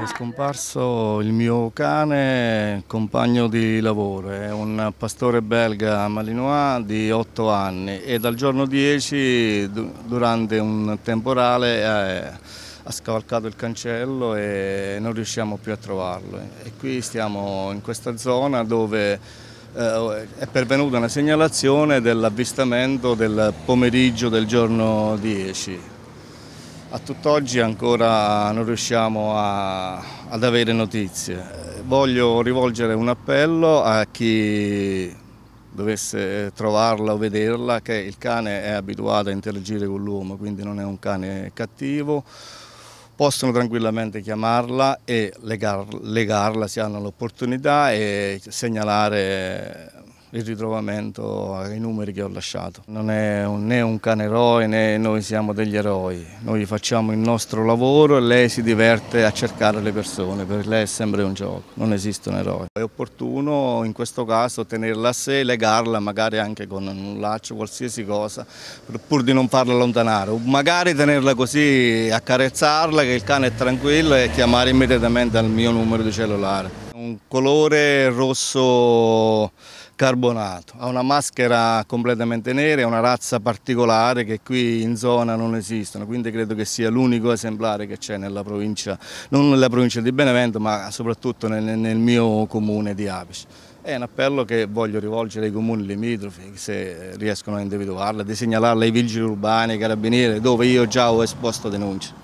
È scomparso il mio cane, compagno di lavoro, è un pastore belga malinois di 8 anni e dal giorno 10 durante un temporale eh, ha scavalcato il cancello e non riusciamo più a trovarlo. E qui stiamo in questa zona dove eh, è pervenuta una segnalazione dell'avvistamento del pomeriggio del giorno 10. A tutt'oggi ancora non riusciamo a, ad avere notizie. Eh, voglio rivolgere un appello a chi dovesse trovarla o vederla che il cane è abituato a interagire con l'uomo, quindi non è un cane cattivo possono tranquillamente chiamarla e legar legarla se hanno l'opportunità e segnalare il ritrovamento ai eh, numeri che ho lasciato. Non è un, né un cane eroe né noi siamo degli eroi, noi facciamo il nostro lavoro e lei si diverte a cercare le persone, per lei è sempre un gioco, non esistono eroi. È opportuno in questo caso tenerla a sé, legarla magari anche con un laccio, qualsiasi cosa, pur di non farla allontanare, magari tenerla così, accarezzarla che il cane è tranquillo e chiamare immediatamente al mio numero di cellulare un colore rosso carbonato, ha una maschera completamente nera, è una razza particolare che qui in zona non esistono, quindi credo che sia l'unico esemplare che c'è nella provincia, non nella provincia di Benevento ma soprattutto nel, nel mio comune di Apice. È un appello che voglio rivolgere ai comuni limitrofi, se riescono a individuarla, di segnalarla ai vigili urbani, ai carabinieri, dove io già ho esposto denunce.